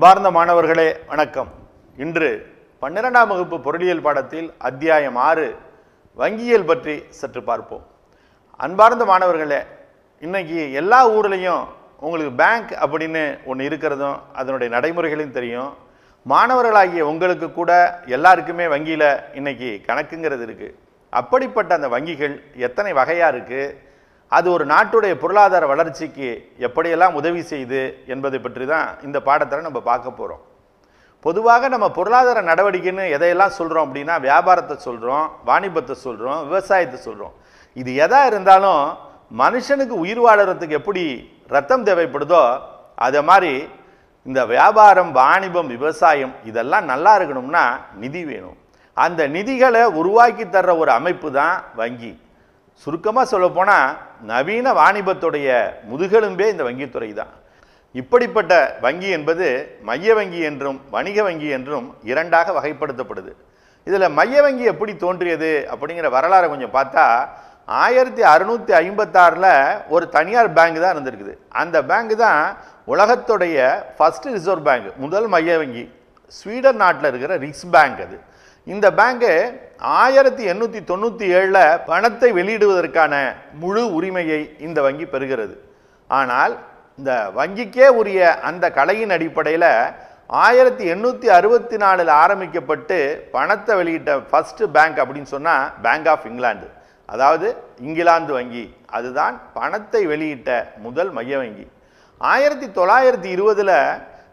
அன்பார்ந்த மாணவர்களே வணக்கம் இன்று பன்னிரெண்டாம் வகுப்பு பொருளியல் பாடத்தில் அத்தியாயம் ஆறு வங்கியியல் பற்றி சற்று பார்ப்போம் அன்பார்ந்த மாணவர்களே இன்றைக்கி எல்லா ஊர்லேயும் உங்களுக்கு பேங்க் அப்படின்னு ஒன்று இருக்கிறதும் அதனுடைய நடைமுறைகளையும் தெரியும் மாணவர்களாகிய உங்களுக்கு கூட எல்லாருக்குமே வங்கியில் இன்றைக்கி கணக்குங்கிறது இருக்குது அப்படிப்பட்ட அந்த வங்கிகள் எத்தனை வகையாக இருக்குது அது ஒரு நாட்டுடைய பொருளாதார வளர்ச்சிக்கு எப்படியெல்லாம் உதவி செய்யுது என்பதை பற்றி தான் இந்த பாடத்தில் நம்ம பார்க்க போகிறோம் பொதுவாக நம்ம பொருளாதார நடவடிக்கைன்னு எதையெல்லாம் சொல்கிறோம் அப்படின்னா வியாபாரத்தை சொல்கிறோம் வாணிபத்தை சொல்கிறோம் விவசாயத்தை சொல்கிறோம் இது எதாக இருந்தாலும் மனுஷனுக்கு உயிர் வாழறதுக்கு எப்படி ரத்தம் தேவைப்படுதோ அதே மாதிரி இந்த வியாபாரம் வாணிபம் விவசாயம் இதெல்லாம் நல்லா இருக்கணும்னா நிதி வேணும் அந்த நிதிகளை உருவாக்கி தர்ற ஒரு அமைப்பு தான் வங்கி சுருக்கமாக போனால் நவீன வாணிபத்துடைய முதுகெலும்பே இந்த வங்கித்துறை தான் இப்படிப்பட்ட வங்கி என்பது மைய வங்கி என்றும் வணிக வங்கி என்றும் இரண்டாக வகைப்படுத்தப்படுது இதில் மைய வங்கி எப்படி தோன்றியது அப்படிங்கிற வரலாறை கொஞ்சம் பார்த்தா ஆயிரத்தி அறுநூற்றி ஐம்பத்தாறில் ஒரு தனியார் பேங்க் தான் இருந்திருக்குது அந்த பேங்க் தான் உலகத்துடைய ஃபஸ்ட்டு ரிசர்வ் பேங்க் முதல் மைய வங்கி ஸ்வீடன் நாட்டில் இருக்கிற ரிக்ஸ் பேங்க் அது இந்த பேங்கு ஆயிரத்தி எண்ணூற்றி தொண்ணூற்றி ஏழில் பணத்தை வெளியிடுவதற்கான முழு உரிமையை இந்த வங்கி பெறுகிறது ஆனால் இந்த வங்கிக்கே உரிய அந்த கலையின் அடிப்படையில் ஆயிரத்தி எண்ணூற்றி அறுபத்தி நாலில் ஆரம்பிக்கப்பட்டு பணத்தை வெளியிட்ட ஃபஸ்ட்டு பேங்க் அப்படின்னு சொன்னால் பேங்க் ஆஃப் இங்கிலாந்து அதாவது இங்கிலாந்து வங்கி அதுதான் பணத்தை வெளியிட்ட முதல் மைய வங்கி ஆயிரத்தி தொள்ளாயிரத்தி இருபதில்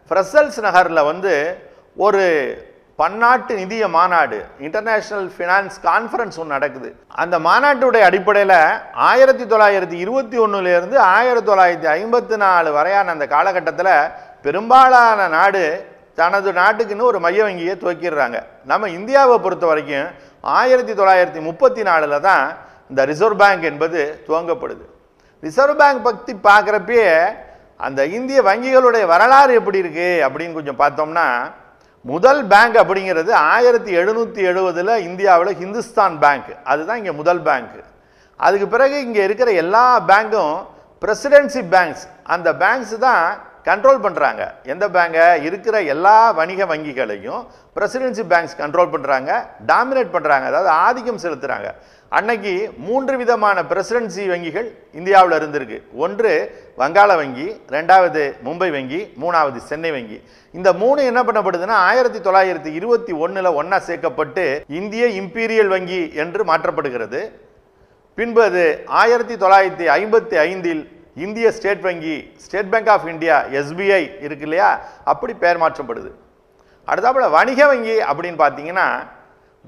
ஃப்ரெசல்ஸ் நகரில் வந்து ஒரு பன்னாட்டு நிதிய மாநாடு இன்டர்நேஷ்னல் ஃபினான்ஸ் கான்ஃபரன்ஸ் ஒன்று நடக்குது அந்த மாநாட்டுடைய அடிப்படையில் ஆயிரத்தி தொள்ளாயிரத்தி இருபத்தி ஒன்றுலேருந்து ஆயிரத்தி தொள்ளாயிரத்தி ஐம்பத்தி நாலு வரையான அந்த காலகட்டத்தில் பெரும்பாலான நாடு தனது நாட்டுக்குன்னு ஒரு மைய வங்கியை துவக்கிடுறாங்க நம்ம இந்தியாவை பொறுத்த வரைக்கும் ஆயிரத்தி தொள்ளாயிரத்தி முப்பத்தி நாலில் தான் இந்த ரிசர்வ் பேங்க் என்பது துவங்கப்படுது ரிசர்வ் பேங்க் பற்றி பார்க்குறப்பே அந்த இந்திய வங்கிகளுடைய வரலாறு எப்படி இருக்குது அப்படின்னு கொஞ்சம் பார்த்தோம்னா முதல் பேங்க் அப்படிங்கிறது ஆயிரத்தி எழுநூற்றி எழுபதில் இந்தியாவில் ஹிந்துஸ்தான் பேங்க் அதுதான் இங்கே முதல் பேங்க்கு அதுக்கு பிறகு இங்கே இருக்கிற எல்லா பேங்க்கும் பிரசிடென்சி பேங்க்ஸ் அந்த பேங்க்ஸ் தான் கண்ட்ரோல் பண்ணுறாங்க எந்த பேங்கை இருக்கிற எல்லா வணிக வங்கிகளையும் பிரசிடென்சி பேங்க்ஸ் கண்ட்ரோல் பண்ணுறாங்க டாமினேட் பண்ணுறாங்க அதாவது ஆதிக்கம் செலுத்துகிறாங்க அன்னைக்கு மூன்று விதமான பிரசிடென்சி வங்கிகள் இந்தியாவில் இருந்திருக்கு ஒன்று வங்காள வங்கி ரெண்டாவது மும்பை வங்கி மூணாவது சென்னை வங்கி இந்த மூணு என்ன பண்ணப்படுதுன்னா ஆயிரத்தி தொள்ளாயிரத்தி இருபத்தி ஒன்றில் ஒன்றா சேர்க்கப்பட்டு இந்திய இம்பீரியல் வங்கி என்று மாற்றப்படுகிறது பின்பு அது ஆயிரத்தி தொள்ளாயிரத்தி ஐம்பத்தி ஐந்தில் இந்திய ஸ்டேட் வங்கி State Bank of India SBI இருக்கு இல்லையா அப்படி பெயர் மாற்றப்படுது அடுத்தாப்புல வணிக வங்கி அப்படின்னு பார்த்தீங்கன்னா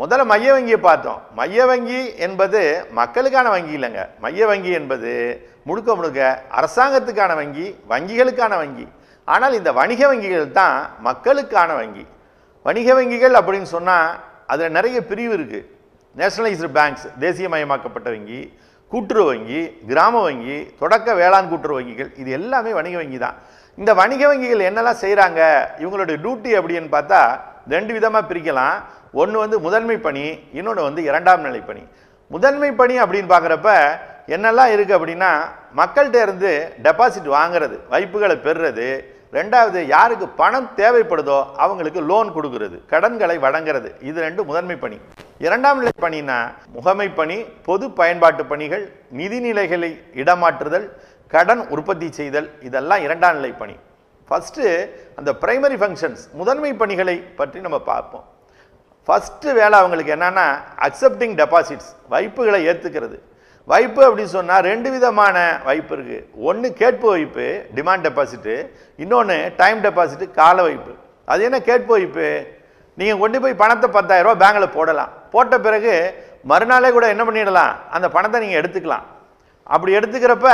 முதல்ல மைய வங்கியை பார்த்தோம் மைய வங்கி என்பது மக்களுக்கான வங்கி இல்லைங்க மைய வங்கி என்பது முழுக்க முழுக்க அரசாங்கத்துக்கான வங்கி வங்கிகளுக்கான வங்கி ஆனால் இந்த வணிக வங்கிகள் தான் மக்களுக்கான வங்கி வணிக வங்கிகள் அப்படின்னு சொன்னால் அதில் நிறைய பிரிவு இருக்குது நேஷனலைஸ்டு பேங்க்ஸ் தேசியமயமாக்கப்பட்ட வங்கி கூட்டுறவு வங்கி கிராம வங்கி தொடக்க வேளாண் கூட்டுறவு வங்கிகள் இது எல்லாமே வணிக வங்கி தான் இந்த வணிக வங்கிகள் என்னெல்லாம் செய்கிறாங்க இவங்களுடைய டியூட்டி அப்படின்னு பார்த்தா ரெண்டு விதமாக பிரிக்கலாம் ஒன்று வந்து முதன்மை பணி இன்னொன்று வந்து இரண்டாம் நிலை பணி முதன்மை பணி அப்படின்னு பார்க்குறப்ப என்னெல்லாம் இருக்குது அப்படின்னா மக்கள்கிட்ட இருந்து டெபாசிட் வாங்கிறது வைப்புகளை பெறுறது ரெண்டாவது யாருக்கு பணம் தேவைப்படுதோ அவங்களுக்கு லோன் கொடுக்கறது கடன்களை வழங்குறது இது ரெண்டு முதன்மை பணி இரண்டாம் நிலை பணினா முகமை பணி பொது பயன்பாட்டு பணிகள் நிதிநிலைகளை இடமாற்றுதல் கடன் உற்பத்தி செய்தல் இதெல்லாம் இரண்டாம் நிலை பணி ஃபஸ்ட்டு அந்த பிரைமரி ஃபங்க்ஷன்ஸ் முதன்மை பணிகளை பற்றி நம்ம பார்ப்போம் ஃபஸ்ட்டு வேலை அவங்களுக்கு என்னென்னா அக்செப்டிங் டெபாசிட்ஸ் வைப்புகளை ஏற்றுக்கிறது வைப்பு அப்படின்னு சொன்னால் ரெண்டு விதமான வைப்பு இருக்குது ஒன்று கேட்பு வைப்பு டிமாண்ட் டெபாசிட்டு இன்னொன்று டைம் டெபாசிட்டு கால வைப்பு அது என்ன கேட்பு வைப்பு நீங்கள் கொண்டு போய் பணத்தை பத்தாயிரரூபா பேங்கில் போடலாம் போட்ட பிறகு மறுநாளே கூட என்ன பண்ணிடலாம் அந்த பணத்தை நீங்கள் எடுத்துக்கலாம் அப்படி எடுத்துக்கிறப்ப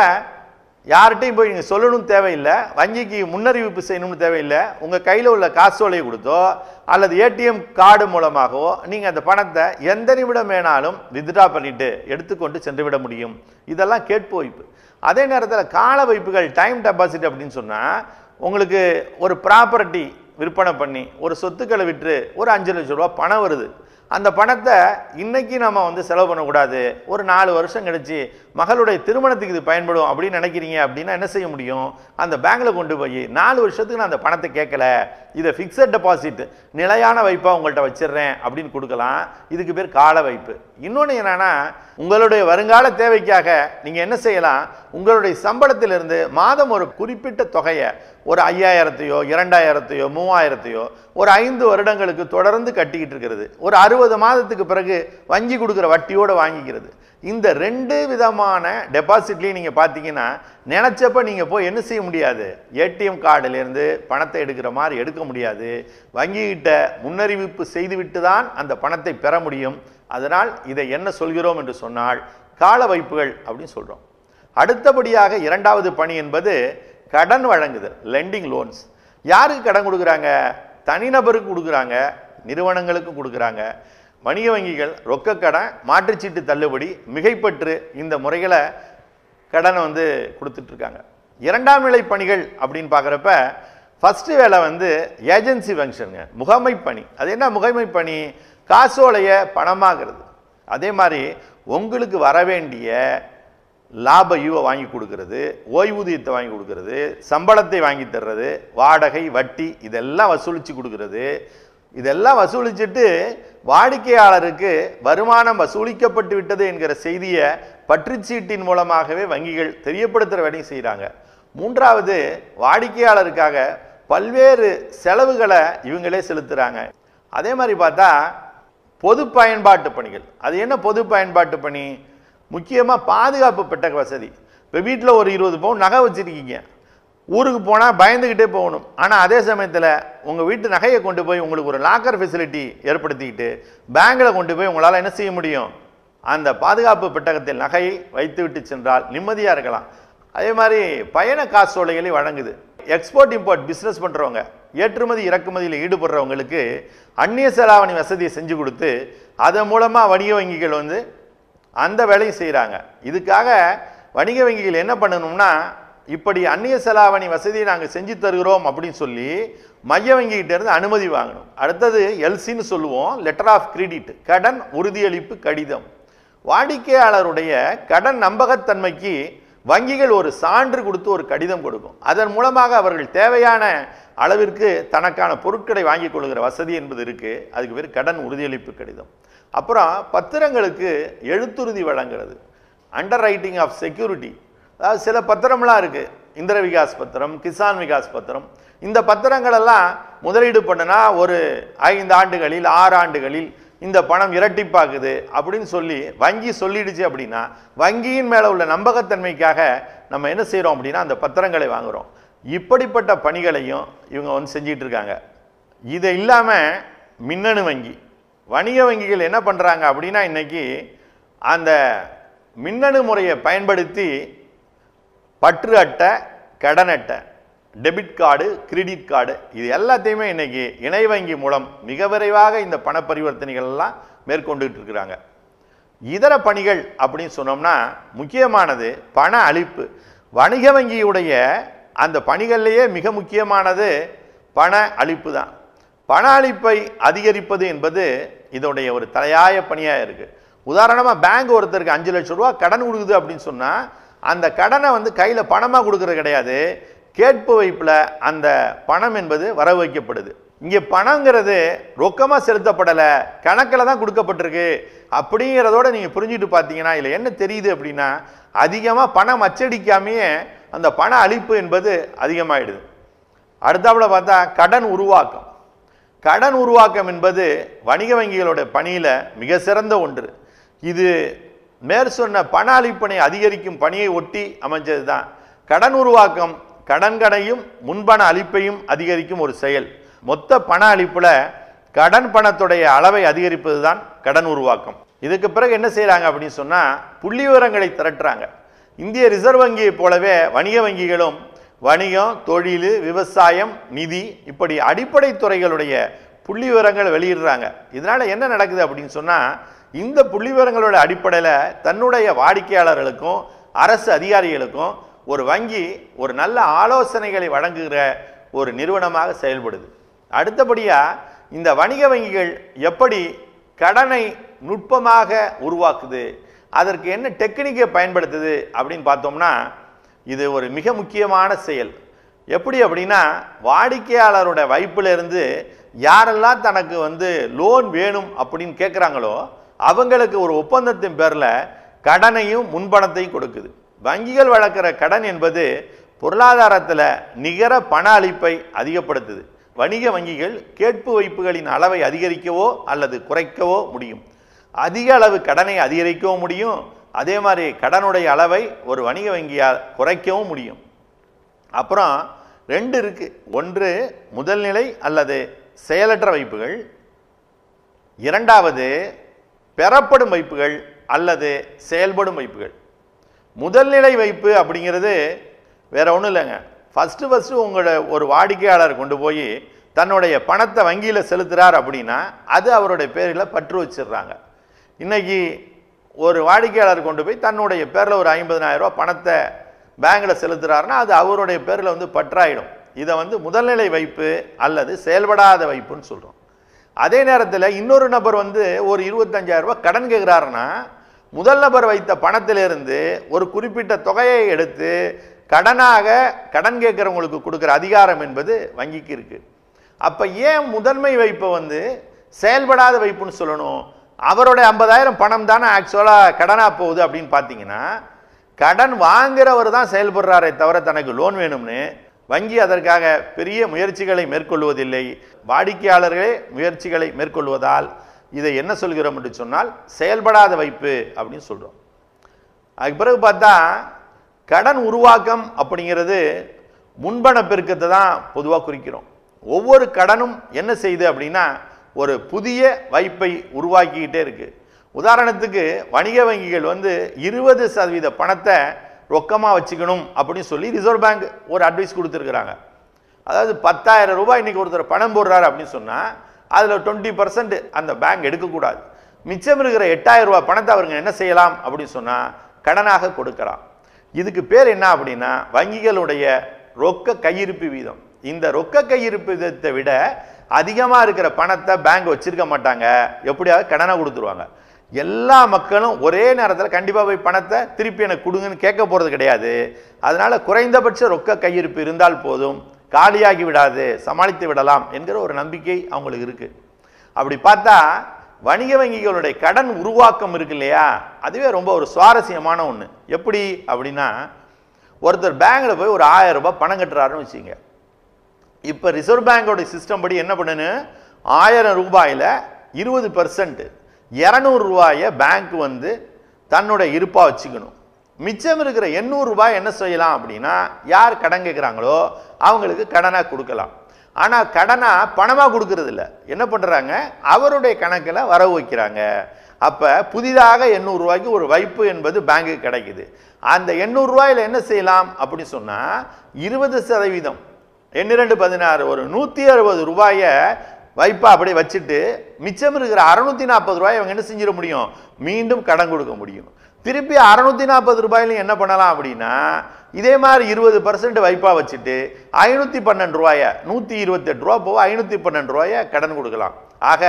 யார்கிட்டையும் போய் நீங்கள் சொல்லணும் தேவையில்லை வங்கிக்கு முன்னறிவிப்பு செய்யணும்னு தேவையில்லை உங்கள் கையில் உள்ள காசோலையை கொடுத்தோ அல்லது ஏடிஎம் கார்டு மூலமாகவோ நீங்கள் அந்த பணத்தை எந்த நிமிடம் வேணாலும் வித்ட்ரா பண்ணிட்டு எடுத்துக்கொண்டு சென்று விட முடியும் இதெல்லாம் கேட்பு வைப்பு அதே நேரத்தில் கால வைப்புகள் டைம் டெபாசிட் அப்படின்னு சொன்னால் உங்களுக்கு ஒரு ப்ராப்பர்ட்டி விற்பனை பண்ணி ஒரு சொத்துக்களை விற்று ஒரு அஞ்சு லட்ச ரூபா பணம் வருது அந்த பணத்தை இன்றைக்கி நம்ம வந்து செலவு பண்ணக்கூடாது ஒரு நாலு வருஷம் கழித்து மகளுடைய திருமணத்துக்கு இது பயன்படும் அப்படின்னு நினைக்கிறீங்க அப்படின்னா என்ன செய்ய முடியும் அந்த பேங்கில் கொண்டு போய் நாலு வருஷத்துக்கு நான் அந்த பணத்தை கேட்கல இதை ஃபிக்ஸட் டெபாசிட் நிலையான வைப்பாக உங்கள்கிட்ட வச்சிடுறேன் அப்படின்னு கொடுக்கலாம் இதுக்கு பேர் கால வைப்பு இன்னொன்று என்னென்னா உங்களுடைய வருங்கால தேவைக்காக நீங்கள் என்ன செய்யலாம் உங்களுடைய சம்பளத்திலிருந்து மாதம் ஒரு குறிப்பிட்ட தொகையை ஒரு ஐயாயிரத்தையோ இரண்டாயிரத்தையோ மூவாயிரத்தையோ ஒரு ஐந்து வருடங்களுக்கு தொடர்ந்து கட்டிக்கிட்டு இருக்கிறது ஒரு அறுபது மாதத்துக்கு பிறகு வங்கி கொடுக்குற வட்டியோடு வாங்கிக்கிறது இந்த ரெண்டு விதமான டெபாசிட்லையும் நீங்கள் பார்த்தீங்கன்னா நினச்சப்ப நீங்கள் போய் என்ன செய்ய முடியாது ஏடிஎம் கார்டிலேருந்து பணத்தை எடுக்கிற மாதிரி எடுக்க முடியாது வங்கிகிட்ட முன்னறிவிப்பு செய்துவிட்டு தான் அந்த பணத்தை பெற முடியும் அதனால் இதை என்ன சொல்கிறோம் என்று சொன்னால் கால வைப்புகள் அப்படின்னு சொல்கிறோம் அடுத்தபடியாக இரண்டாவது பணி என்பது கடன் வழங்குதல் லெண்டிங் லோன்ஸ் யாருக்கு கடன் கொடுக்குறாங்க தனிநபருக்கு கொடுக்குறாங்க நிறுவனங்களுக்கும் கொடுக்குறாங்க வணிக வங்கிகள் ரொக்க கடன் மாற்றுச்சீட்டு தள்ளுபடி மிகைப்பற்று இந்த முறைகளை கடனை வந்து கொடுத்துட்ருக்காங்க இரண்டாம் நிலை பணிகள் அப்படின்னு பார்க்குறப்ப ஃபஸ்ட்டு வேலை வந்து ஏஜென்சி ஃபங்க்ஷனுங்க முகமை பணி அது என்ன முகமை பணி காசோலையை பணமாகிறது அதே மாதிரி உங்களுக்கு வர வேண்டிய லாப ஈவை வாங்கி கொடுக்கறது ஓய்வூதியத்தை வாங்கி கொடுக்கறது சம்பளத்தை வாங்கி தர்றது வாடகை வட்டி இதெல்லாம் வசூலித்து கொடுக்கறது இதெல்லாம் வசூலிச்சுட்டு வாடிக்கையாளருக்கு வருமானம் வசூலிக்கப்பட்டு விட்டது என்கிற செய்தியை பற்றுச்சீட்டின் மூலமாகவே வங்கிகள் தெரியப்படுத்துகிற வேலையும் செய்கிறாங்க மூன்றாவது வாடிக்கையாளருக்காக பல்வேறு செலவுகளை இவங்களே செலுத்துகிறாங்க அதே மாதிரி பார்த்தா பொது பயன்பாட்டு பணிகள் அது என்ன பொது பயன்பாட்டு பணி முக்கியமாக பாதுகாப்பு பெட்டக வசதி இப்போ வீட்டில் ஒரு இருபது பவுன் நகை வச்சுருக்கீங்க ஊருக்கு போனால் பயந்துக்கிட்டே போகணும் ஆனால் அதே சமயத்தில் உங்கள் வீட்டு நகையை கொண்டு போய் உங்களுக்கு ஒரு லாக்கர் ஃபெசிலிட்டி ஏற்படுத்திக்கிட்டு பேங்கில் கொண்டு போய் உங்களால் என்ன செய்ய முடியும் அந்த பாதுகாப்பு பெட்டகத்தில் நகையை வைத்துவிட்டு சென்றால் நிம்மதியாக இருக்கலாம் அதே மாதிரி பயண காசோலைகளை வழங்குது எக்ஸ்போர்ட் இம்போர்ட் பிஸ்னஸ் பண்ணுறவங்க ஏற்றுமதி இறக்குமதியில் ஈடுபடுறவங்களுக்கு அந்நிய செலாவணி வசதியை செஞ்சு கொடுத்து அதன் மூலமாக வணிக வங்கிகள் வந்து அந்த வேலையும் செய்கிறாங்க இதுக்காக வணிக வங்கிகள் என்ன பண்ணணும்னா இப்படி அந்நிய செலாவணி வசதியை நாங்கள் செஞ்சு தருகிறோம் அப்படின்னு சொல்லி மைய வங்கிகிட்டேருந்து அனுமதி வாங்கணும் அடுத்தது எல்சின்னு சொல்லுவோம் லெட்டர் ஆஃப் கிரெடிட் கடன் உறுதியளிப்பு கடிதம் வாடிக்கையாளருடைய கடன் நம்பகத்தன்மைக்கு வங்கிகள் ஒரு சான்று கொடுத்து ஒரு கடிதம் கொடுக்கும் அதன் மூலமாக அவர்கள் தேவையான அளவிற்கு தனக்கான பொருட்களை வாங்கி கொள்கிற வசதி என்பது இருக்குது அதுக்கு பேர் கடன் உறுதியளிப்பு கடிதம் அப்புறம் பத்திரங்களுக்கு எழுத்துறுதி வழங்குறது அண்டர் ரைட்டிங் ஆஃப் செக்யூரிட்டி அதாவது சில பத்திரம்லாம் இருக்குது இந்திர விகாஸ் பத்திரம் கிசான் விகாஸ் பத்திரம் இந்த பத்திரங்களெல்லாம் முதலீடு பண்ணுனா ஒரு ஐந்து ஆண்டுகளில் ஆறு ஆண்டுகளில் இந்த பணம் இரட்டிப்பாக்குது அப்படின்னு சொல்லி வங்கி சொல்லிடுச்சு அப்படின்னா வங்கியின் மேலே உள்ள நம்பகத்தன்மைக்காக நம்ம என்ன செய்கிறோம் அப்படின்னா அந்த பத்திரங்களை வாங்குகிறோம் இப்படிப்பட்ட பணிகளையும் இவங்க வந்து செஞ்சிகிட்டு இருக்காங்க இதை இல்லாமல் மின்னணு வங்கி வணிக வங்கிகள் என்ன பண்ணுறாங்க அப்படின்னா இன்றைக்கி அந்த மின்னணு முறையை பயன்படுத்தி பற்று அட்டை கடன் அட்டை டெபிட் கார்டு கிரெடிட் கார்டு இது எல்லாத்தையுமே இன்றைக்கி இணை வங்கி மூலம் மிக விரைவாக இந்த பண பரிவர்த்தனைகள்லாம் மேற்கொண்டுகிட்டு இருக்கிறாங்க இதர பணிகள் அப்படின்னு சொன்னோம்னா முக்கியமானது பண அளிப்பு வணிக வங்கியுடைய அந்த பணிகள்லேயே மிக முக்கியமானது பண அளிப்பு தான் பண அளிப்பை அதிகரிப்பது என்பது இதோடைய ஒரு தலையாய பணியாக இருக்குது உதாரணமாக பேங்க் ஒருத்தருக்கு அஞ்சு லட்ச ரூபா கடன் கொடுக்குது அப்படின்னு சொன்னால் அந்த கடனை வந்து கையில் பணமாக கொடுக்கறது கிடையாது கேட்பு வைப்பில் அந்த பணம் என்பது வர வைக்கப்படுது இங்கே பணங்கிறது ரொக்கமாக செலுத்தப்படலை கணக்கில் தான் கொடுக்கப்பட்டிருக்கு அப்படிங்கிறதோட நீங்கள் புரிஞ்சுட்டு பார்த்தீங்கன்னா இதில் என்ன தெரியுது அப்படின்னா அதிகமாக பணம் அச்சடிக்காமையே அந்த பண அழிப்பு என்பது அதிகமாகிடுது அடுத்தாப்புல பார்த்தா கடன் உருவாக்கம் கடன் உருவாக்கம் என்பது வணிக வங்கிகளுடைய பணியில் மிக சிறந்த ஒன்று இது மேல் சொன்ன பண அளிப்பனை அதிகரிக்கும் பணியை ஒட்டி அமைஞ்சது தான் கடன் உருவாக்கம் கடன்கடையும் முன்பண அளிப்பையும் அதிகரிக்கும் ஒரு செயல் மொத்த பண அளிப்பில் கடன் பணத்துடைய அளவை அதிகரிப்பது தான் கடன் உருவாக்கம் இதுக்கு பிறகு என்ன செய்கிறாங்க அப்படின்னு சொன்னால் புள்ளி விவரங்களை திரட்டுறாங்க இந்திய ரிசர்வ் வங்கியை போலவே வணிக வங்கிகளும் வணிகம் தொழில் விவசாயம் நிதி இப்படி அடிப்படை துறைகளுடைய புள்ளி விவரங்கள் வெளியிடுறாங்க இதனால் என்ன நடக்குது அப்படின்னு சொன்னால் இந்த புள்ளிவரங்களோட அடிப்படையில் தன்னுடைய வாடிக்கையாளர்களுக்கும் அரசு அதிகாரிகளுக்கும் ஒரு வங்கி ஒரு நல்ல ஆலோசனைகளை வழங்குகிற ஒரு நிறுவனமாக செயல்படுது அடுத்தபடியாக இந்த வணிக வங்கிகள் எப்படி கடனை நுட்பமாக உருவாக்குது அதற்கு என்ன டெக்னிக்கை பயன்படுத்துது அப்படின்னு பார்த்தோம்னா இது ஒரு மிக முக்கியமான செயல் எப்படி அப்படின்னா வாடிக்கையாளரோட வைப்பிலிருந்து யாரெல்லாம் தனக்கு வந்து லோன் வேணும் அப்படின்னு கேட்குறாங்களோ அவங்களுக்கு ஒரு ஒப்பந்தத்தின் பேரில் கடனையும் முன்பணத்தையும் கொடுக்குது வங்கிகள் வழக்கிற கடன் என்பது பொருளாதாரத்தில் நிகர பண அளிப்பை அதிகப்படுத்துது வணிக வங்கிகள் கேட்பு வைப்புகளின் அளவை அதிகரிக்கவோ அல்லது குறைக்கவோ முடியும் அதிக அளவு கடனை அதிகரிக்கவும் முடியும் அதே மாதிரி கடனுடைய அளவை ஒரு வணிக வங்கியால் குறைக்கவும் முடியும் அப்புறம் ரெண்டு இருக்குது ஒன்று முதல்நிலை அல்லது செயலற்ற வைப்புகள் இரண்டாவது பெறப்படும் வைப்புகள் அல்லது செயல்படும் வைப்புகள் முதல்நிலை வைப்பு அப்படிங்கிறது வேற ஒன்றும் இல்லைங்க ஃபஸ்ட்டு ஃபஸ்ட்டு உங்களோட ஒரு வாடிக்கையாளர் கொண்டு போய் தன்னுடைய பணத்தை வங்கியில் செலுத்துகிறார் அப்படின்னா அது அவருடைய பேரில் பற்று வச்சிடுறாங்க இன்றைக்கி ஒரு வாடிக்கையாளர் கொண்டு போய் தன்னுடைய பேரில் ஒரு ஐம்பதினாயிரரூவா பணத்தை பேங்கில் செலுத்துகிறாருன்னா அது அவருடைய பேரில் வந்து பற்றாயிடும் இதை வந்து முதல்நிலை வைப்பு அல்லது செயல்படாத வைப்புன்னு சொல்கிறோம் அதே நேரத்தில் இன்னொரு நபர் வந்து ஒரு ரூபாய் கடன் கேட்குறாருன்னா முதல் நபர் வைத்த பணத்திலிருந்து ஒரு குறிப்பிட்ட தொகையை எடுத்து கடனாக கடன் கேட்குறவங்களுக்கு கொடுக்குற அதிகாரம் என்பது வங்கிக்கு இருக்குது அப்போ ஏன் முதன்மை வைப்பை வந்து செயல்படாத வைப்புன்னு சொல்லணும் அவருடைய ஐம்பதாயிரம் பணம் தானே ஆக்சுவலாக கடனாக போகுது அப்படின்னு பார்த்தீங்கன்னா கடன் வாங்குறவர் தான் செயல்படுறாரே தவிர தனக்கு லோன் வேணும்னு வங்கி அதற்காக பெரிய முயற்சிகளை மேற்கொள்வதில்லை வாடிக்கையாளர்களே முயற்சிகளை மேற்கொள்வதால் இதை என்ன சொல்கிறோம் என்று சொன்னால் செயல்படாத வைப்பு அப்படின்னு சொல்கிறோம் அதுக்கு பிறகு பார்த்தா கடன் உருவாக்கம் அப்படிங்கிறது முன்பண பெருக்கத்தை தான் பொதுவாக குறிக்கிறோம் ஒவ்வொரு கடனும் என்ன செய்யுது அப்படின்னா ஒரு புதிய வைப்பை உருவாக்கிக்கிட்டே இருக்குது உதாரணத்துக்கு வணிக வங்கிகள் வந்து இருபது சதவீத பணத்தை ரொக்கமாக வச்சுக்கணும் அப்படின்னு சொல்லி ரிசர்வ் பேங்க் ஒரு அட்வைஸ் கொடுத்துருக்குறாங்க அதாவது பத்தாயிரம் ரூபாய் இன்றைக்கி ஒருத்தர் பணம் போடுறாரு அப்படின்னு சொன்னால் அதில் டுவெண்ட்டி பர்சன்ட் அந்த பேங்க் எடுக்கக்கூடாது மிச்சம் இருக்கிற எட்டாயிரம் ரூபாய் பணத்தை அவருங்க என்ன செய்யலாம் அப்படின்னு சொன்னால் கடனாக கொடுக்கலாம் இதுக்கு பேர் என்ன அப்படின்னா வங்கிகளுடைய ரொக்க கையிருப்பு வீதம் இந்த ரொக்க கையிருப்பு விதத்தை விட அதிகமாக இருக்கிற பணத்தை பேங்க் வச்சுருக்க மாட்டாங்க எப்படியாவது கடனை கொடுத்துருவாங்க எல்லா மக்களும் ஒரே நேரத்தில் கண்டிப்பாக போய் பணத்தை திருப்பி எனக்கு கொடுங்கன்னு கேட்க போகிறது கிடையாது அதனால் குறைந்தபட்ச ரொக்க கையிருப்பு இருந்தால் போதும் காலியாகி விடாது சமாளித்து விடலாம் என்கிற ஒரு நம்பிக்கை அவங்களுக்கு இருக்குது அப்படி பார்த்தா வணிக வங்கிகளுடைய கடன் உருவாக்கம் இருக்கு இல்லையா அதுவே ரொம்ப ஒரு சுவாரஸ்யமான ஒன்று எப்படி அப்படின்னா ஒருத்தர் பேங்கில் போய் ஒரு ஆயிரம் ரூபாய் பணம் கட்டுறாருன்னு வச்சுங்க இப்போ ரிசர்வ் பேங்கோடைய சிஸ்டம் படி என்ன பண்ணுன்னு ஆயிரம் ரூபாயில் இருபது பர்சன்ட்டு இரநூறுவாயை பேங்க் வந்து தன்னோட இருப்பாக வச்சுக்கணும் மிச்சம் இருக்கிற எண்ணூறுரூபா என்ன செய்யலாம் அப்படின்னா யார் கடன் கேட்குறாங்களோ அவங்களுக்கு கடனாக கொடுக்கலாம் ஆனால் கடனாக பணமாக கொடுக்கறது இல்லை என்ன பண்ணுறாங்க அவருடைய கணக்கில் வரவு வைக்கிறாங்க அப்போ புதிதாக எண்ணூறுரூவாய்க்கு ஒரு வைப்பு என்பது பேங்குக்கு கிடைக்குது அந்த எண்ணூறுரூவாயில் என்ன செய்யலாம் அப்படின்னு சொன்னால் இருபது சதவீதம் பன்னிரெண்டு பதினாறு ஒரு நூற்றி அறுபது ரூபாயை வைப்பா அப்படியே வச்சுட்டு மிச்சம் இருக்கிற அறநூற்றி நாற்பது ரூபாய் இவங்க என்ன செஞ்சிட முடியும் மீண்டும் கடன் கொடுக்க முடியும் திருப்பி அறநூற்றி நாற்பது ரூபாயிலையும் என்ன பண்ணலாம் அப்படின்னா இதே மாதிரி இருபது பர்சன்ட் வைப்பா வச்சுட்டு ஐநூற்றி பன்னெண்டு ரூபாயை நூற்றி இருபத்தெட்டு ரூபா போக ஐநூற்றி பன்னெண்டு ரூபாயை கடன் கொடுக்கலாம் ஆக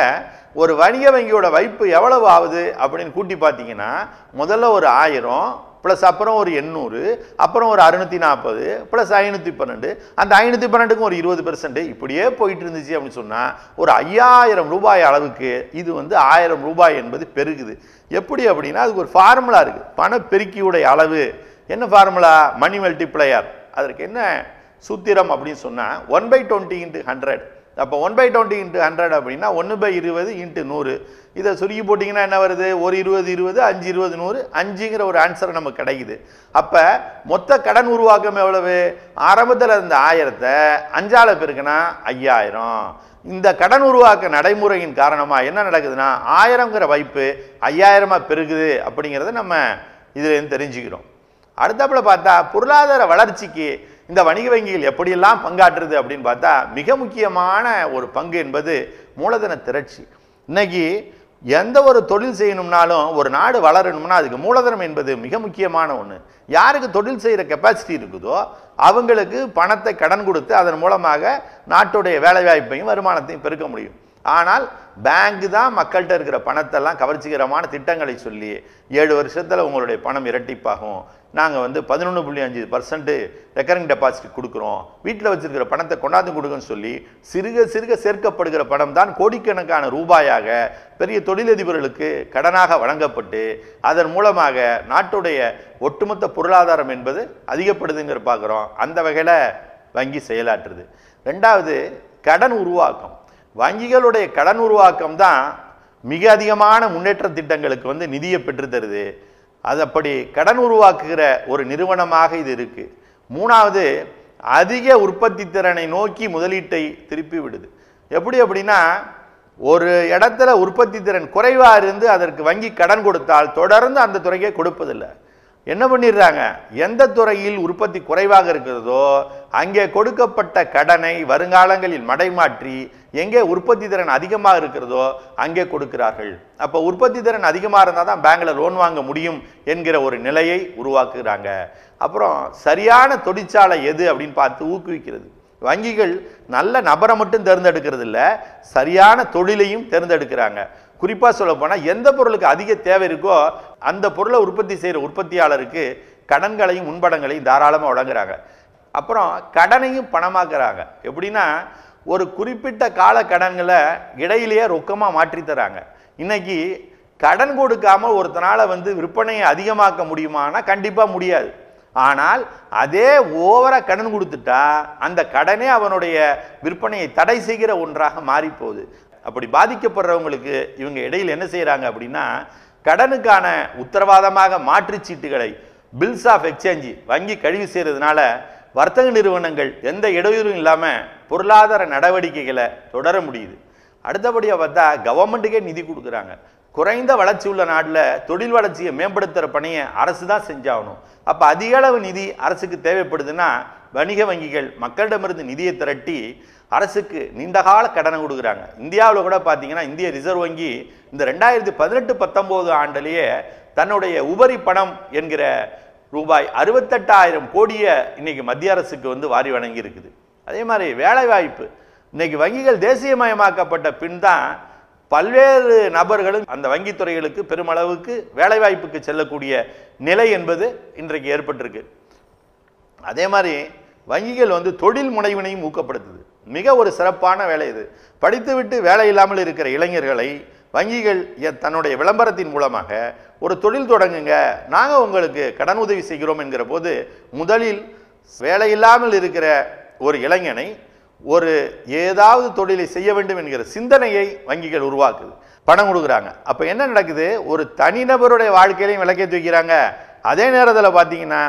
ஒரு வணிக வங்கியோட வைப்பு எவ்வளவு ஆகுது அப்படின்னு கூட்டி பார்த்தீங்கன்னா முதல்ல ஒரு ஆயிரம் ப்ளஸ் அப்புறம் ஒரு எண்ணூறு அப்புறம் ஒரு அறுநூற்றி நாற்பது ப்ளஸ் ஐநூற்றி பன்னெண்டு அந்த ஐநூற்றி பன்னெண்டுக்கும் ஒரு இருபது பெர்சன்ட் இப்படியே போயிட்டு இருந்துச்சு அப்படின்னு சொன்னால் ஒரு ஐயாயிரம் ரூபாய் அளவுக்கு இது வந்து ஆயிரம் ரூபாய் என்பது பெருகுது எப்படி அப்படின்னா அதுக்கு ஒரு ஃபார்முலா இருக்குது பெருக்கியுடைய அளவு என்ன ஃபார்முலா மணி மல்டிப்ளையர் அதற்கு என்ன சூத்திரம் அப்படின்னு சொன்னால் one by twenty into hundred அப்போ one by twenty into hundred அப்படின்னா ஒன்று பை இருபது இன்ட்டு நூறு இதை சுருக்கி போட்டிங்கன்னா என்ன வருது ஒரு இருபது இருபது அஞ்சு இருபது நூறு அஞ்சுங்கிற ஒரு ஆன்சர் நமக்கு கிடைக்குது அப்போ மொத்த கடன் உருவாக்கம் எவ்வளவு ஆரம்பத்தில் இருந்த ஆயிரத்தை அஞ்சால பெருக்குன்னா ஐயாயிரம் இந்த கடன் உருவாக்க நடைமுறையின் காரணமாக என்ன நடக்குதுன்னா ஆயிரங்கிற வைப்பு ஐயாயிரமாக பெருகுது அப்படிங்கிறத நம்ம இதுலேருந்து தெரிஞ்சுக்கிறோம் அடுத்தப்பில் பார்த்தா பொருளாதார வளர்ச்சிக்கு இந்த வணிக வங்கிகள் எப்படியெல்லாம் பங்காற்றுறது அப்படின்னு பார்த்தா மிக முக்கியமான ஒரு பங்கு என்பது மூலதன திரட்சி இன்னைக்கு எந்த ஒரு தொழில் செய்யணும்னாலும் ஒரு நாடு வளரணும்னா அதுக்கு மூலதனம் என்பது மிக முக்கியமான ஒன்று யாருக்கு தொழில் செய்கிற கெப்பாசிட்டி இருக்குதோ அவங்களுக்கு பணத்தை கடன் கொடுத்து அதன் மூலமாக நாட்டுடைய வேலைவாய்ப்பையும் வருமானத்தையும் பெருக்க முடியும் ஆனால் பேங்க் தான் மக்கள்கிட்ட இருக்கிற பணத்தெல்லாம் கவர்ச்சிகரமான திட்டங்களை சொல்லி ஏழு வருஷத்தில் உங்களுடைய பணம் இரட்டிப்பாகும் நாங்கள் வந்து பதினொன்று புள்ளி அஞ்சு பர்சன்ட்டு ரெக்கரிங் டெபாசிட் கொடுக்குறோம் வீட்டில் வச்சுருக்கிற பணத்தை கொண்டாந்து கொடுக்குன்னு சொல்லி சிறுக சிறுக சேர்க்கப்படுகிற பணம் தான் கோடிக்கணக்கான ரூபாயாக பெரிய தொழிலதிபர்களுக்கு கடனாக வழங்கப்பட்டு அதன் மூலமாக நாட்டுடைய ஒட்டுமொத்த பொருளாதாரம் என்பது அதிகப்படுதுங்கிற பார்க்குறோம் அந்த வகையில் வங்கி செயலாற்றுது ரெண்டாவது கடன் உருவாக்கம் வங்கிகளுடைய கடன் உருவாக்கம் தான் மிக அதிகமான முன்னேற்ற திட்டங்களுக்கு வந்து நிதியை பெற்றுத்தருது அது அப்படி கடன் உருவாக்குகிற ஒரு நிறுவனமாக இது இருக்குது மூணாவது அதிக உற்பத்தி திறனை நோக்கி முதலீட்டை திருப்பி விடுது எப்படி அப்படின்னா ஒரு இடத்துல உற்பத்தி திறன் குறைவாக இருந்து அதற்கு வங்கி கடன் கொடுத்தால் தொடர்ந்து அந்த துறைக்கே கொடுப்பதில்லை என்ன பண்ணிடுறாங்க எந்த துறையில் உற்பத்தி குறைவாக இருக்கிறதோ அங்கே கொடுக்கப்பட்ட கடனை வருங்காலங்களில் மடைமாற்றி எங்கே உற்பத்தி திறன் அதிகமாக இருக்கிறதோ அங்கே கொடுக்கிறார்கள் அப்போ உற்பத்தி திறன் அதிகமாக இருந்தால் தான் பேங்கில் லோன் வாங்க முடியும் என்கிற ஒரு நிலையை உருவாக்குகிறாங்க அப்புறம் சரியான தொழிற்சாலை எது அப்படின்னு பார்த்து ஊக்குவிக்கிறது வங்கிகள் நல்ல நபரை மட்டும் தேர்ந்தெடுக்கிறது இல்லை சரியான தொழிலையும் தேர்ந்தெடுக்கிறாங்க குறிப்பாக சொல்லப்போனால் எந்த பொருளுக்கு அதிக தேவை இருக்கோ அந்த பொருளை உற்பத்தி செய்கிற உற்பத்தியாளருக்கு கடன்களையும் முன்படங்களையும் தாராளமாக வழங்குறாங்க அப்புறம் கடனையும் பணமாக்குறாங்க எப்படின்னா ஒரு குறிப்பிட்ட கால கடன்களை இடையிலேயே ரொக்கமாக மாற்றி தராங்க இன்றைக்கி கடன் கொடுக்காம ஒருத்தனால் வந்து விற்பனையை அதிகமாக்க முடியுமானா கண்டிப்பாக முடியாது ஆனால் அதே ஓவராக கடன் கொடுத்துட்டா அந்த கடனே அவனுடைய விற்பனையை தடை செய்கிற ஒன்றாக மாறிப்போகுது அப்படி பாதிக்கப்படுறவங்களுக்கு இவங்க இடையில் என்ன செய்கிறாங்க அப்படின்னா கடனுக்கான உத்தரவாதமாக மாற்றுச்சீட்டுகளை பில்ஸ் ஆஃப் எக்ஸ்சேஞ்சு வங்கி கழிவு செய்கிறதுனால வர்த்தக நிறுவனங்கள் எந்த இடையூறும் இல்லாமல் பொருளாதார நடவடிக்கைகளை தொடர முடியுது அடுத்தபடியாக பார்த்தா கவர்மெண்ட்டுக்கே நிதி கொடுக்குறாங்க குறைந்த வளர்ச்சி உள்ள நாட்டில் தொழில் வளர்ச்சியை மேம்படுத்துகிற பணியை அரசு தான் செஞ்சாகணும் அப்போ அதிக அளவு நிதி அரசுக்கு தேவைப்படுதுன்னா வணிக வங்கிகள் மக்களிடமிருந்து நிதியை திரட்டி அரசுக்கு நீண்டகால கடனை கொடுக்குறாங்க இந்தியாவில் கூட பார்த்தீங்கன்னா இந்திய ரிசர்வ் வங்கி இந்த ரெண்டாயிரத்தி பதினெட்டு பத்தொம்போது ஆண்டுலேயே தன்னுடைய உபரி பணம் என்கிற ரூபாய் அறுபத்தெட்டாயிரம் கோடியை இன்றைக்கி மத்திய அரசுக்கு வந்து வாரி வணங்கி இருக்குது அதே மாதிரி வேலைவாய்ப்பு இன்னைக்கு வங்கிகள் தேசியமயமாக்கப்பட்ட பின் தான் பல்வேறு நபர்களும் அந்த வங்கித்துறைகளுக்கு பெருமளவுக்கு வேலைவாய்ப்புக்கு செல்லக்கூடிய நிலை என்பது இன்றைக்கு ஏற்பட்டிருக்கு அதே மாதிரி வங்கிகள் வந்து தொழில் முனைவினையும் ஊக்கப்படுத்துது மிக ஒரு சிறப்பான வேலை இது படித்துவிட்டு வேலை இல்லாமல் இருக்கிற இளைஞர்களை வங்கிகள் தன்னுடைய விளம்பரத்தின் மூலமாக ஒரு தொழில் தொடங்குங்க நாங்கள் உங்களுக்கு கடன் உதவி செய்கிறோம் என்கிற போது முதலில் வேலை இல்லாமல் இருக்கிற ஒரு இளைஞனை ஒரு ஏதாவது தொழிலை செய்ய வேண்டும் என்கிற சிந்தனையை வங்கிகள் உருவாக்குது பணம் கொடுக்குறாங்க அப்போ என்ன நடக்குது ஒரு தனிநபருடைய வாழ்க்கையிலையும் விளக்கே தூக்கிறாங்க அதே நேரத்தில் பார்த்தீங்கன்னா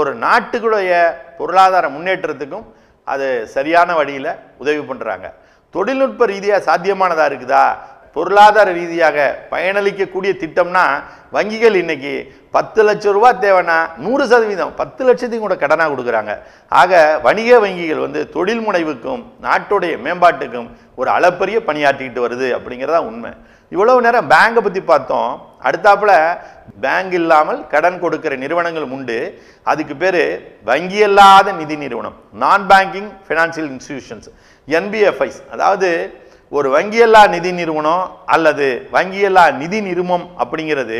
ஒரு நாட்டுக்குடைய பொருளாதார முன்னேற்றத்துக்கும் அது சரியான வழியில் உதவி பண்ணுறாங்க தொழில்நுட்ப ரீதியாக சாத்தியமானதாக இருக்குதா பொருளாதார ரீதியாக பயனளிக்கக்கூடிய திட்டம்னா வங்கிகள் இன்னைக்கு பத்து லட்சம் ரூபா தேவைன்னா நூறு சதவீதம் பத்து லட்சத்தையும் கூட கடனாக கொடுக்குறாங்க ஆக வணிக வங்கிகள் வந்து தொழில் முனைவுக்கும் நாட்டுடைய மேம்பாட்டுக்கும் ஒரு அளப்பரிய பணியாற்றிக்கிட்டு வருது அப்படிங்கிறதான் உண்மை இவ்வளவு நேரம் பேங்கை பற்றி பார்த்தோம் அடுத்தாப்புல பேங்க் இல்லாமல் கடன் கொடுக்கிற நிறுவனங்கள் உண்டு அதுக்கு பேர் வங்கி அல்லாத நிதி நிறுவனம் நான் பேங்கிங் ஃபினான்சியல் இன்ஸ்டிடியூஷன்ஸ் என்பிஎஃப்ஐஸ் அதாவது ஒரு வங்கியல்லா நிதி நிறுவனம் அல்லது வங்கியல்லா நிதி நிறுவனம் அப்படிங்கிறது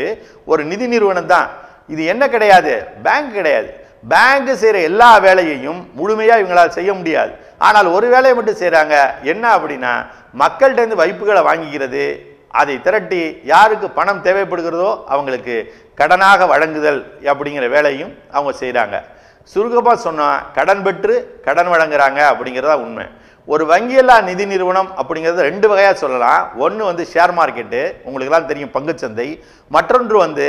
ஒரு நிதி நிறுவனம் தான் இது என்ன கிடையாது பேங்க் கிடையாது பேங்க் செய்கிற எல்லா வேலையையும் முழுமையாக இவங்களால் செய்ய முடியாது ஆனால் ஒரு வேலையை மட்டும் செய்கிறாங்க என்ன அப்படின்னா மக்கள்கிட்டேருந்து வைப்புகளை வாங்கிக்கிறது அதை திரட்டி யாருக்கு பணம் தேவைப்படுகிறதோ அவங்களுக்கு கடனாக வழங்குதல் அப்படிங்கிற வேலையும் அவங்க செய்கிறாங்க சுருக்கமாக சொன்னால் கடன் பெற்று கடன் வழங்குறாங்க அப்படிங்கிறதா உண்மை ஒரு வங்கியல்லா நிதி நிறுவனம் அப்படிங்கிறது ரெண்டு வகையாக சொல்லலாம் ஒன்று வந்து ஷேர் மார்க்கெட்டு உங்களுக்கெல்லாம் தெரியும் பங்குச்சந்தை மற்றொன்று வந்து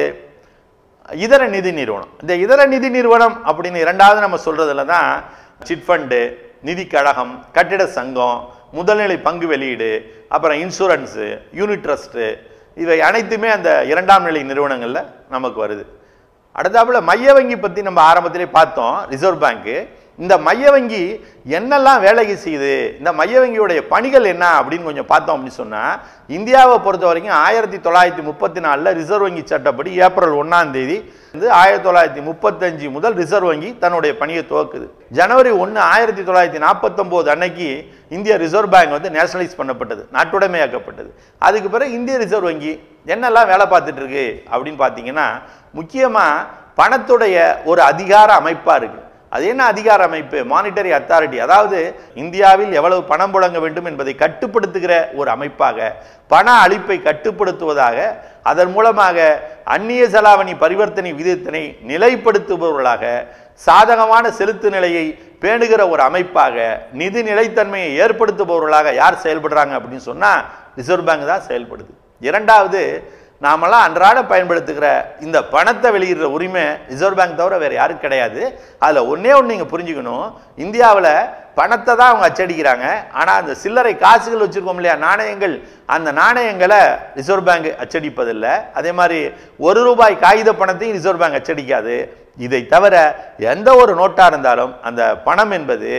இதர நிதி நிறுவனம் இந்த இதர நிதி நிறுவனம் அப்படின்னு இரண்டாவது நம்ம சொல்கிறதுல தான் சிட்ஃபண்டு நிதி கழகம் கட்டிட சங்கம் முதல்நிலை பங்கு வெளியீடு அப்புறம் இன்சூரன்ஸு யூனிட் ட்ரஸ்ட்டு இவை அனைத்துமே அந்த இரண்டாம் நிலை நிறுவனங்களில் நமக்கு வருது அடுத்தாப்புல மைய வங்கி பற்றி நம்ம ஆரம்பத்திலே பார்த்தோம் ரிசர்வ் பேங்க்கு இந்த மைய வங்கி என்னெல்லாம் வேலைக்கு செய்யுது இந்த மைய வங்கியுடைய பணிகள் என்ன அப்படின்னு கொஞ்சம் பார்த்தோம் அப்படின்னு சொன்னால் இந்தியாவை பொறுத்த வரைக்கும் ஆயிரத்தி தொள்ளாயிரத்தி முப்பத்தி நாலில் ரிசர்வ் வங்கி சட்டப்படி ஏப்ரல் ஒன்றாம் தேதி வந்து ஆயிரத்தி தொள்ளாயிரத்தி முப்பத்தஞ்சு முதல் ரிசர்வ் வங்கி தன்னுடைய பணியை துவக்குது ஜனவரி ஒன்று ஆயிரத்தி தொள்ளாயிரத்தி நாற்பத்தொம்போது அன்னைக்கு இந்திய ரிசர்வ் பேங்க் வந்து நேஷனலைஸ் பண்ணப்பட்டது நாட்டுடைமையாக்கப்பட்டது அதுக்கு பிறகு இந்திய ரிசர்வ் வங்கி என்னெல்லாம் வேலை பார்த்துட்டு இருக்கு அப்படின்னு பார்த்தீங்கன்னா முக்கியமாக பணத்துடைய ஒரு அதிகார அமைப்பாக இருக்குது அது என்ன அதிகார அமைப்பு மானிட்டரி அத்தாரிட்டி அதாவது இந்தியாவில் எவ்வளவு பணம் புழங்க வேண்டும் என்பதை கட்டுப்படுத்துகிற ஒரு அமைப்பாக பண அளிப்பை கட்டுப்படுத்துவதாக அதன் மூலமாக அந்நிய செலாவணி பரிவர்த்தனை விதத்தினை நிலைப்படுத்துபவர்களாக சாதகமான செலுத்து நிலையை பேணுகிற ஒரு அமைப்பாக நிதி நிலைத்தன்மையை ஏற்படுத்துபவர்களாக யார் செயல்படுறாங்க அப்படின்னு சொன்னால் ரிசர்வ் பேங்க் தான் செயல்படுது இரண்டாவது நாமெல்லாம் அன்றாட பயன்படுத்துகிற இந்த பணத்தை வெளியிடுற உரிமை ரிசர்வ் பேங்க் தவிர வேறு யாரும் கிடையாது அதில் ஒன்றே ஒன்று நீங்கள் புரிஞ்சுக்கணும் இந்தியாவில் பணத்தை தான் அவங்க அச்சடிக்கிறாங்க ஆனால் அந்த சில்லறை காசுகள் வச்சுருக்கோம் இல்லையா நாணயங்கள் அந்த நாணயங்களை ரிசர்வ் பேங்க் அச்சடிப்பதில்லை அதே மாதிரி ஒரு ரூபாய் காகித பணத்தையும் ரிசர்வ் பேங்க் அச்சடிக்காது இதை தவிர எந்த ஒரு நோட்டாக இருந்தாலும் அந்த பணம் என்பது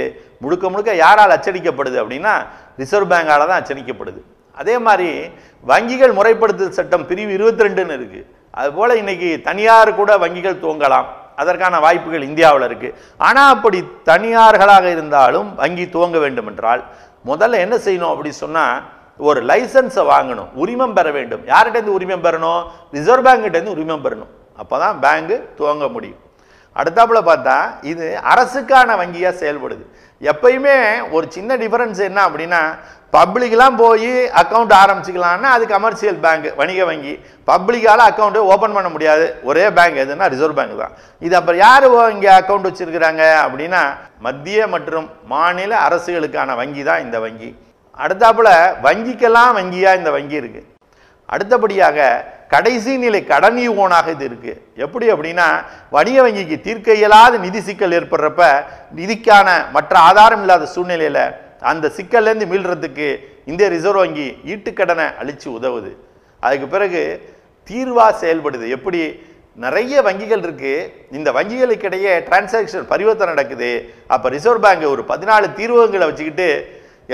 முழுக்க முழுக்க யாரால் அச்சடிக்கப்படுது அப்படின்னா ரிசர்வ் பேங்கால் தான் அச்சடிக்கப்படுது அதே மாதிரி வங்கிகள் முறைப்படுத்தல் சட்டம் பிரிவு இருபத்தி ரெண்டுன்னு இருக்குது அதுபோல் இன்றைக்கி தனியார் கூட வங்கிகள் துவங்கலாம் அதற்கான வாய்ப்புகள் இந்தியாவில் இருக்குது ஆனால் அப்படி தனியார்களாக இருந்தாலும் வங்கி துவங்க வேண்டும் என்றால் முதல்ல என்ன செய்யணும் அப்படி சொன்னால் ஒரு லைசன்ஸை வாங்கணும் உரிமம் பெற வேண்டும் யார்கிட்டருந்து உரிமம் பெறணும் ரிசர்வ் பேங்க்கிட்டேருந்து உரிமம் பெறணும் அப்போ தான் பேங்கு துவங்க முடியும் அடுத்தாப்பில் பார்த்தா இது அரசுக்கான வங்கியாக செயல்படுது எப்பயுமே ஒரு சின்ன டிஃபரன்ஸ் என்ன அப்படின்னா பப்ளிக்லாம் போய் அக்கௌண்ட் ஆரம்பிச்சிக்கலாம்னா அது கமர்ஷியல் பேங்க் வணிக வங்கி பப்ளிக்கால் அக்கௌண்ட்டு ஓப்பன் பண்ண முடியாது ஒரே பேங்க் எதுனா ரிசர்வ் பேங்க் தான் இது அப்புறம் யார் இங்கே அக்கௌண்ட் வச்சுருக்கிறாங்க அப்படின்னா மத்திய மற்றும் மாநில அரசுகளுக்கான வங்கி தான் இந்த வங்கி அடுத்தாப்புல வங்கிக்கெல்லாம் வங்கியாக இந்த வங்கி இருக்குது அடுத்தபடியாக கடைசி நிலை கடன் யூகோனாக இது இருக்குது எப்படி அப்படின்னா வணிக வங்கிக்கு தீர்க்க இயலாத நிதி சிக்கல் ஏற்படுறப்ப நிதிக்கான மற்ற ஆதாரம் இல்லாத சூழ்நிலையில் அந்த சிக்கல்லேருந்து மீள்றதுக்கு இந்திய ரிசர்வ் வங்கி ஈட்டுக்கடனை அழித்து உதவுது அதுக்கு பிறகு தீர்வாக செயல்படுது எப்படி நிறைய வங்கிகள் இருக்குது இந்த வங்கிகளுக்கிடையே டிரான்சாக்ஷன் பரிவர்த்தனை நடக்குது அப்போ ரிசர்வ் பேங்க் ஒரு பதினாலு தீர்வகங்களை வச்சுக்கிட்டு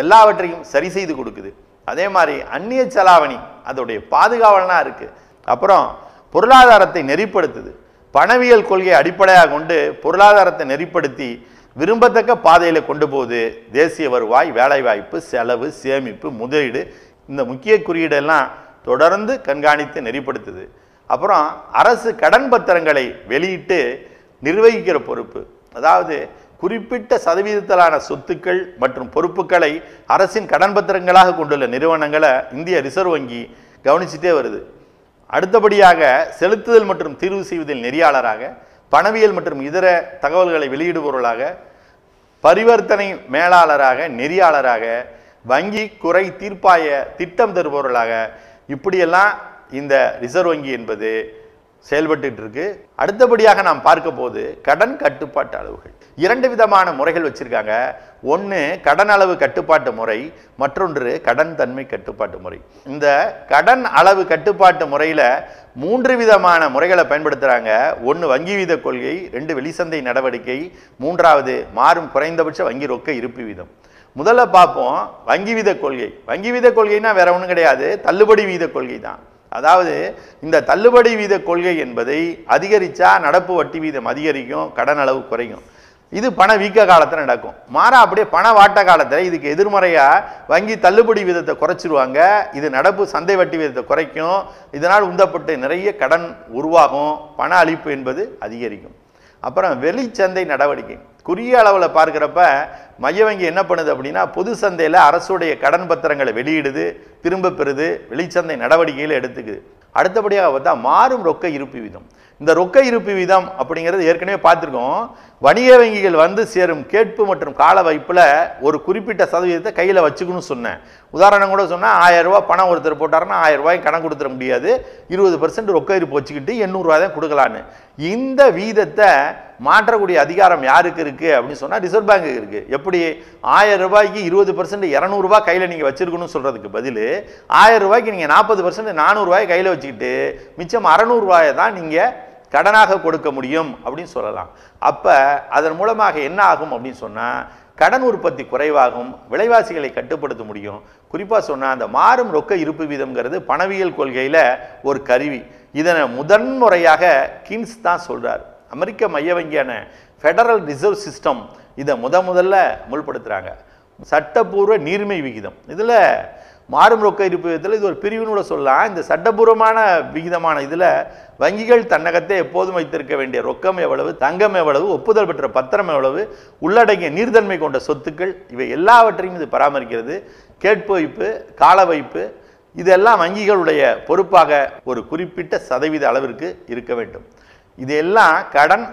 எல்லாவற்றையும் சரி செய்து கொடுக்குது அதே மாதிரி அந்நிய செலாவணி அதோடைய பாதுகாவலனாக இருக்குது அப்புறம் பொருளாதாரத்தை நெறிப்படுத்துது பணவியல் கொள்கையை அடிப்படையாக கொண்டு பொருளாதாரத்தை நெறிப்படுத்தி விரும்பத்தக்க பாதையில் கொண்டு போகுது தேசிய வருவாய் வேலைவாய்ப்பு செலவு சேமிப்பு முதலீடு இந்த முக்கிய குறியீடெல்லாம் தொடர்ந்து கண்காணித்து நெறிப்படுத்துது அப்புறம் அரசு கடன் பத்திரங்களை வெளியிட்டு நிர்வகிக்கிற பொறுப்பு அதாவது குறிப்பிட்ட சதவீதத்திலான சொத்துக்கள் மற்றும் பொறுப்புகளை அரசின் கடன் பத்திரங்களாக கொண்டுள்ள நிறுவனங்களை இந்திய ரிசர்வ் வங்கி கவனிச்சுட்டே வருது அடுத்தபடியாக செலுத்துதல் மற்றும் தீர்வு செய்வதில் நெறியாளராக பணவியல் மற்றும் இதர தகவல்களை வெளியிடுபவர்களாக பரிவர்த்தனை மேலாளராக நெறியாளராக வங்கி குறை தீர்ப்பாய திட்டம் தருபவர்களாக இப்படியெல்லாம் இந்த ரிசர்வ் வங்கி என்பது செயல்பட்டு இருக்கு அடுத்தபடியாக நாம் பார்க்க போது கடன் கட்டுப்பாட்டு அளவுகள் இரண்டு விதமான முறைகள் வச்சுருக்காங்க ஒன்று கடன் அளவு கட்டுப்பாட்டு முறை மற்றொன்று கடன் தன்மை கட்டுப்பாட்டு முறை இந்த கடன் அளவு கட்டுப்பாட்டு முறையில் மூன்று விதமான முறைகளை பயன்படுத்துகிறாங்க ஒன்று வங்கி வீத கொள்கை ரெண்டு வெளிசந்தை நடவடிக்கை மூன்றாவது மாறும் குறைந்தபட்ச வங்கி ரொக்க இருப்பு வீதம் முதல்ல பார்ப்போம் வங்கி வீத கொள்கை வங்கி வீத கொள்கைனா வேற ஒன்றும் கிடையாது தள்ளுபடி வீத கொள்கை தான் அதாவது இந்த தள்ளுபடி வீத கொள்கை என்பதை அதிகரித்தா நடப்பு வட்டி வீதம் அதிகரிக்கும் கடன் அளவு குறையும் இது பண வீக்க காலத்தில் நடக்கும் மாறா அப்படியே பண வாட்ட காலத்தில் இதுக்கு எதிர்மறையாக வங்கி தள்ளுபடி வீதத்தை குறைச்சிருவாங்க இது நடப்பு சந்தை வட்டி வீதத்தை குறைக்கும் இதனால் உந்தப்பட்டு நிறைய கடன் உருவாகும் பண அளிப்பு என்பது அதிகரிக்கும் அப்புறம் வெளிச்சந்தை நடவடிக்கை குறுகிய அளவில் பார்க்குறப்ப மைய வங்கி என்ன பண்ணுது அப்படின்னா பொது சந்தையில் அரசுடைய கடன் பத்திரங்களை வெளியிடுது திரும்ப பெறுது வெளிச்சந்தை நடவடிக்கையில் எடுத்துக்குது அடுத்தபடியாக பார்த்தா மாறும் ரொக்க இருப்பு விதம் இந்த ரொக்க இருப்பு வீதம் அப்படிங்கிறது ஏற்கனவே பார்த்துருக்கோம் வணிக வங்கிகள் வந்து சேரும் கேட்பு மற்றும் கால வைப்பில் ஒரு குறிப்பிட்ட சதவீதத்தை கையில் வச்சுக்கணும்னு சொன்னேன் உதாரணம் கூட சொன்னால் ஆயிரரூபா பணம் ஒருத்தர் போட்டாருன்னா ஆயிரரூபாயும் கணக்கு கொடுத்துட முடியாது இருபது பர்சன்ட் ரொக்க இருப்பு வச்சுக்கிட்டு எண்ணூறுரூவா தான் கொடுக்கலான்னு இந்த வீதத்தை மாற்றக்கூடிய அதிகாரம் யாருக்கு இருக்குது அப்படின்னு சொன்னால் ரிசர்வ் பேங்க்கு இருக்குது எப்படி ஆயிரம் ரூபாய்க்கு இருபது பர்சன்ட் இரநூறுபா கையில் நீங்கள் வச்சுருக்கணும்னு சொல்கிறதுக்கு பதில் ஆயிரம் ரூபாய்க்கு நீங்கள் நாற்பது பர்சன்ட் நானூறுரூவாய் கையில் வச்சுக்கிட்டு மிச்சம் அறநூறுரூவாயை தான் நீங்கள் கடனாக கொடுக்க முடியும் அப்படின்னு சொல்லலாம் அப்போ அதன் மூலமாக என்ன ஆகும் அப்படின்னு சொன்னால் கடன் உற்பத்தி குறைவாகும் விலைவாசிகளை கட்டுப்படுத்த முடியும் குறிப்பாக சொன்னால் அந்த மாறும் ரொக்க இருப்பு வீதம்ங்கிறது பணவியல் கொள்கையில் ஒரு கருவி இதனை முதன்முறையாக கிங்ஸ் தான் சொல்கிறார் அமெரிக்க மைய வங்கியான ஃபெடரல் ரிசர்வ் சிஸ்டம் இதை முத முதல்ல முல்படுத்துகிறாங்க சட்டப்பூர்வ நீர்மை விகிதம் இதில் மாறும் ரொக்க இருப்பு விதத்தில் இது ஒரு பிரிவுன்னு கூட சொல்லலாம் இந்த சட்டபூர்வமான விகிதமான இதில் வங்கிகள் தன்னகத்தை எப்போதும் வைத்திருக்க வேண்டிய ரொக்கம் எவ்வளவு தங்கம் எவ்வளவு ஒப்புதல் பெற்ற பத்திரம் எவ்வளவு உள்ளடங்கிய நீர்தன்மை கொண்ட சொத்துக்கள் இவை எல்லாவற்றையும் இது பராமரிக்கிறது கேட்பு வைப்பு கால வைப்பு இதெல்லாம் வங்கிகளுடைய பொறுப்பாக ஒரு குறிப்பிட்ட சதவீத அளவிற்கு இருக்க வேண்டும் இதையெல்லாம் கடன்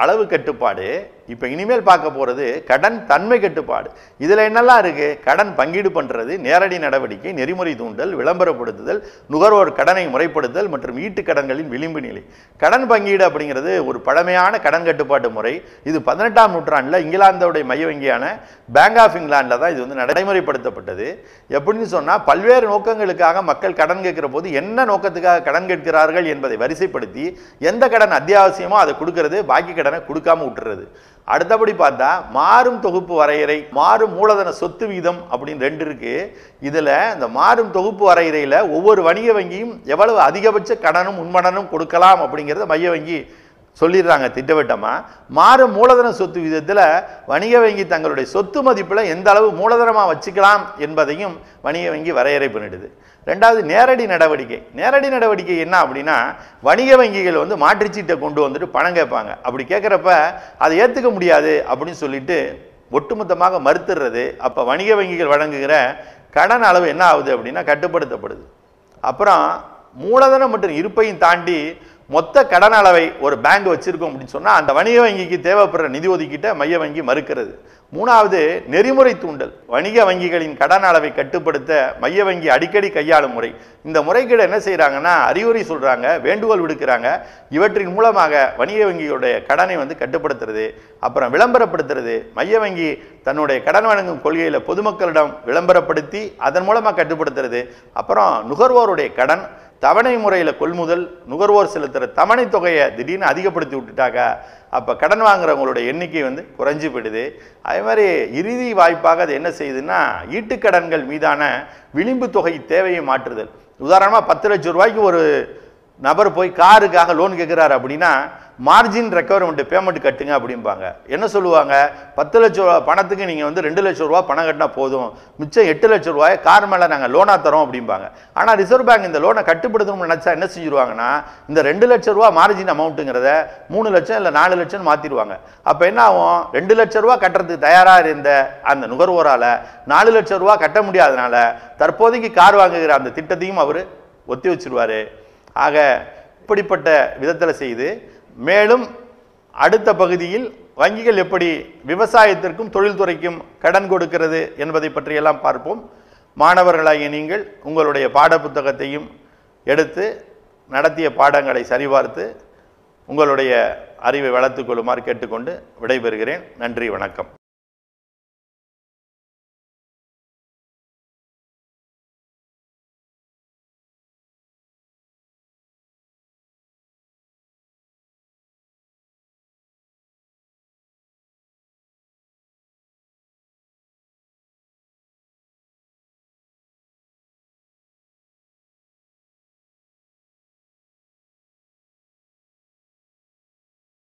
அளவு கட்டுப்பாடு இப்போ இனிமேல் பார்க்க போகிறது கடன் தன்மை கட்டுப்பாடு இதில் என்னெல்லாம் இருக்குது கடன் பங்கீடு பண்ணுறது நேரடி நடவடிக்கை நெறிமுறை தூண்டல் விளம்பரப்படுத்துதல் நுகர்வோர் கடனை முறைப்படுத்துதல் மற்றும் ஈட்டு கடன்களின் விளிம்பு நிலை கடன் பங்கீடு அப்படிங்கிறது ஒரு பழமையான கடன் கட்டுப்பாட்டு முறை இது பதினெட்டாம் நூற்றாண்டில் இங்கிலாந்தோடைய மைய வங்கியான பேங்க் ஆஃப் இங்கிலாண்டில் தான் இது வந்து நடைமுறைப்படுத்தப்பட்டது எப்படின்னு சொன்னால் பல்வேறு நோக்கங்களுக்காக மக்கள் கடன் கேட்கிற போது என்ன நோக்கத்துக்காக கடன் கேட்கிறார்கள் என்பதை வரிசைப்படுத்தி எந்த கடன் அத்தியாவசியமோ அதை கொடுக்கறது பாக்கி கடனை கொடுக்காம விட்டுறது அடுத்தபடி பார்த்தா மாறும் தொகுப்பு வரையறை மாறும் மூலதன சொத்து விகிதம் அப்படின்னு ரெண்டு இருக்கு இதில் இந்த மாறும் தொகுப்பு வரையறையில் ஒவ்வொரு வணிக வங்கியும் எவ்வளவு அதிகபட்ச கடனும் உண்மடனும் கொடுக்கலாம் அப்படிங்கிறத மைய வங்கி சொல்லிடுறாங்க திட்டவட்டமாக மாறு மூலதன சொத்து விதத்தில் வணிக வங்கி தங்களுடைய சொத்து மதிப்பில் எந்த அளவு மூலதனமாக வச்சுக்கலாம் என்பதையும் வணிக வங்கி வரையறை பண்ணிடுது ரெண்டாவது நேரடி நடவடிக்கை நேரடி நடவடிக்கை என்ன அப்படின்னா வணிக வங்கிகள் வந்து மாற்றுச்சீட்டை கொண்டு வந்துட்டு பணம் கேட்பாங்க அப்படி கேட்குறப்ப அதை ஏற்றுக்க முடியாது அப்படின்னு சொல்லிட்டு ஒட்டுமொத்தமாக மறுத்துடுறது அப்போ வணிக வங்கிகள் வழங்குகிற கடன் அளவு என்ன ஆகுது அப்படின்னா கட்டுப்படுத்தப்படுது அப்புறம் மூலதனம் மற்றும் இருப்பையும் தாண்டி மொத்த கடன் அளவை ஒரு பேங்க் வச்சுருக்கோம் அப்படின்னு சொன்னால் அந்த வணிக வங்கிக்கு தேவைப்படுற நிதி ஒதுக்கீட்டை மைய வங்கி மறுக்கிறது மூணாவது நெறிமுறை தூண்டல் வணிக வங்கிகளின் கடன் அளவை கட்டுப்படுத்த மைய வங்கி அடிக்கடி கையாளும் முறை இந்த முறைகேடு என்ன செய்கிறாங்கன்னா அறிவுரை சொல்கிறாங்க வேண்டுகோள் விடுக்கிறாங்க இவற்றின் மூலமாக வணிக வங்கிகளுடைய கடனை வந்து கட்டுப்படுத்துறது அப்புறம் விளம்பரப்படுத்துறது மைய வங்கி தன்னுடைய கடன் வழங்கும் கொள்கையில் பொதுமக்களிடம் விளம்பரப்படுத்தி அதன் மூலமாக கட்டுப்படுத்துறது அப்புறம் நுகர்வோருடைய கடன் தவணை முறையில் கொள்முதல் நுகர்வோர் செலுத்துகிற தவணை தொகையை திடீர்னு அதிகப்படுத்தி விட்டுட்டாக்கா அப்போ கடன் வாங்குறவங்களோட எண்ணிக்கை வந்து குறைஞ்சி போயிடுது அதே மாதிரி இறுதி வாய்ப்பாக அது என்ன செய்யுதுன்னா ஈட்டுக்கடன்கள் மீதான விளிம்பு தொகை தேவையை மாற்றுதல் உதாரணமாக பத்து லட்சம் ரூபாய்க்கு ஒரு நபர் போய் காருக்காக லோன் கேட்குறாரு அப்படின்னா மார்ஜின் ரெக்கவர்மெண்ட் பேமெண்ட் கட்டுங்க அப்படிம்பாங்க என்ன சொல்லுவாங்க பத்து லட்ச ரூபா பணத்துக்கு நீங்கள் வந்து ரெண்டு லட்ச ரூபா பணம் கட்டினா போதும் மிச்சம் எட்டு லட்ச ரூபாய் கார் மேலே நாங்கள் லோனாக தரோம் அப்படிம்பாங்க ஆனால் ரிசர்வ் பேங்க் இந்த லோனை கட்டுப்படுத்தணும்னு நினச்சா என்ன செஞ்சுருவாங்கன்னா இந்த ரெண்டு லட்ச ரூபா மார்ஜின் அமௌண்ட்டுங்கிறத மூணு லட்சம் இல்லை நாலு லட்சம் மாற்றிடுவாங்க அப்போ என்ன ஆகும் ரெண்டு லட்ச ரூபா கட்டுறதுக்கு தயாராக இருந்த அந்த நுகர்வோரால் நாலு லட்ச ரூபா கட்ட முடியாதனால தற்போதைக்கு கார் வாங்குகிற அந்த திட்டத்தையும் அவர் ஒத்தி வச்சுருவார் ஆக இப்படிப்பட்ட விதத்தில் செய்து மேலும் அடுத்த பகுதியில் வங்கிகள் எப்படி விவசாயத்திற்கும் தொழில்துறைக்கும் கடன் கொடுக்கிறது என்பதை பற்றியெல்லாம் பார்ப்போம் மாணவர்களாகிய நீங்கள் உங்களுடைய பாடப்புத்தகத்தையும் எடுத்து நடத்திய பாடங்களை சரிபார்த்து உங்களுடைய அறிவை வளர்த்துக்கொள்ளுமாறு கேட்டுக்கொண்டு விடைபெறுகிறேன் நன்றி வணக்கம்